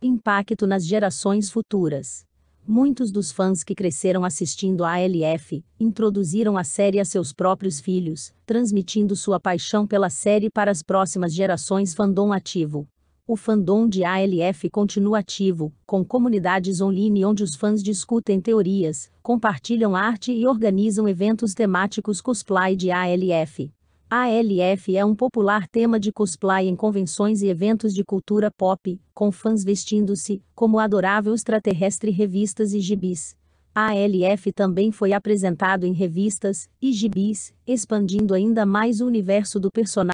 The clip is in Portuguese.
Impacto nas gerações futuras. Muitos dos fãs que cresceram assistindo a ALF introduziram a série a seus próprios filhos, transmitindo sua paixão pela série para as próximas gerações fandom ativo. O fandom de ALF continua ativo, com comunidades online onde os fãs discutem teorias, compartilham arte e organizam eventos temáticos cosplay de ALF. ALF é um popular tema de cosplay em convenções e eventos de cultura pop, com fãs vestindo-se como adorável extraterrestre revistas e gibis. ALF também foi apresentado em revistas e gibis, expandindo ainda mais o universo do personagem.